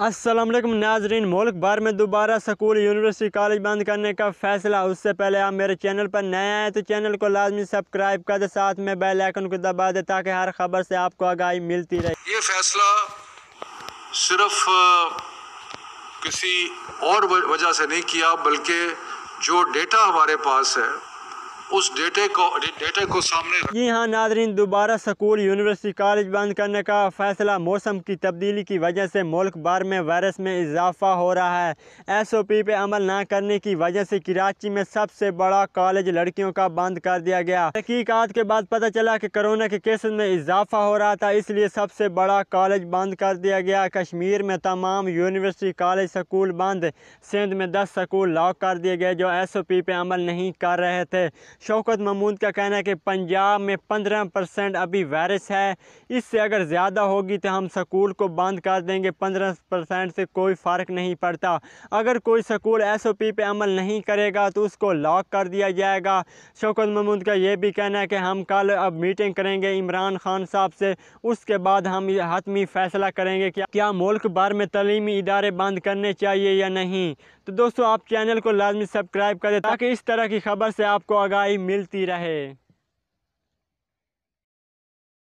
अस्सलाम वालेकुम नाजरीन मुल्क भर में दोबारा स्कूल यूनिवर्सिटी कॉलेज बंद करने का फैसला उससे पहले आप मेरे चैनल पर नए आए तो चैनल को लाजमी सब्सक्राइब कर दे साथ में बेल आइकन को दबा दे ताकि हर खबर से आपको आगाही मिलती रहे ये फैसला सिर्फ किसी और वजह से नहीं किया बल्कि जो डेटा हमारे पास है उस डेटे को डेटे को सामने जी हाँ नाजरीन दोबारा स्कूल यूनिवर्सिटी कॉलेज बंद करने का फैसला मौसम की तब्दीली की वजह से मुल्क भर में वायरस में इजाफा हो रहा है एस ओ पी पे अमल ना करने की वजह से कराची में सबसे बड़ा कॉलेज लड़कियों का बंद कर दिया गया तहकीकत के बाद पता चला कि कोरोना के केसेस में इजाफा हो रहा था इसलिए सबसे बड़ा कॉलेज बंद कर दिया गया कश्मीर में तमाम यूनिवर्सिटी कॉलेज स्कूल बंद सिंध में दस स्कूल लॉक कर दिए गए जो एस ओ पी पे अमल नहीं कर रहे थे शौकत महमूद का कहना है कि पंजाब में पंद्रह परसेंट अभी वायरस है इससे अगर ज़्यादा होगी तो हम स्कूल को बंद कर देंगे पंद्रह परसेंट से कोई फ़र्क नहीं पड़ता अगर कोई स्कूल एस ओ पी पर अमल नहीं करेगा तो उसको लॉक कर दिया जाएगा शौकत महमूद का ये भी कहना है कि हम कल अब मीटिंग करेंगे इमरान खान साहब से उसके बाद हम हतमी फैसला करेंगे कि क्या मुल्क भर में तलीमी इदारे बंद करने चाहिए या नहीं तो दोस्तों आप चैनल को लाजमी सब्सक्राइब करें ताकि इस तरह की खबर से आपको आगाही मिलती रहे